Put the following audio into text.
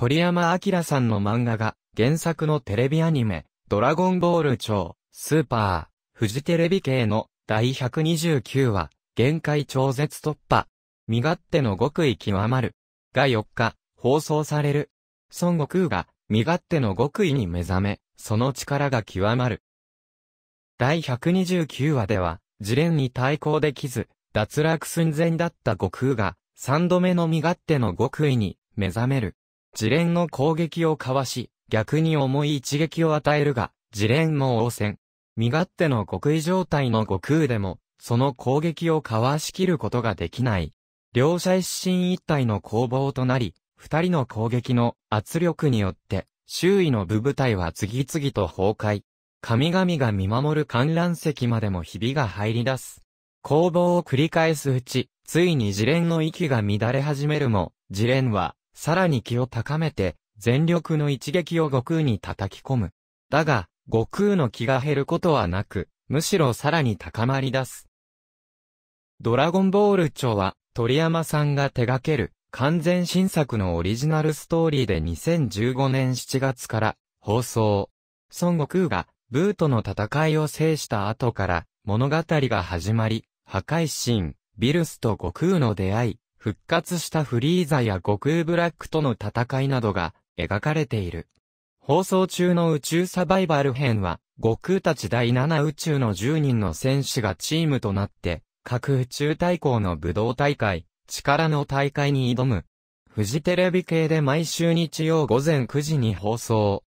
鳥山明さんの漫画が原作のテレビアニメ、ドラゴンボール超、スーパー、フジテレビ系の第129話、限界超絶突破、身勝手の極意極まる、が4日、放送される。孫悟空が身勝手の極意に目覚め、その力が極まる。第129話では、ジレンに対抗できず、脱落寸前だった悟空が、3度目の身勝手の極意に目覚める。自連の攻撃をかわし、逆に重い一撃を与えるが、自連も応戦。身勝手の極意状態の悟空でも、その攻撃をかわしきることができない。両者一進一退の攻防となり、二人の攻撃の圧力によって、周囲の部部隊は次々と崩壊。神々が見守る観覧席までもひびが入り出す。攻防を繰り返すうち、ついに自連の息が乱れ始めるも、自連はさらに気を高めて、全力の一撃を悟空に叩き込む。だが、悟空の気が減ることはなく、むしろさらに高まり出す。ドラゴンボール長は、鳥山さんが手掛ける、完全新作のオリジナルストーリーで2015年7月から放送。孫悟空が、ブーとの戦いを制した後から、物語が始まり、破壊神、ビルスと悟空の出会い、復活したフリーザや悟空ブラックとの戦いなどが描かれている。放送中の宇宙サバイバル編は、悟空たち第7宇宙の10人の戦士がチームとなって、各宇宙対抗の武道大会、力の大会に挑む。フジテレビ系で毎週日曜午前9時に放送。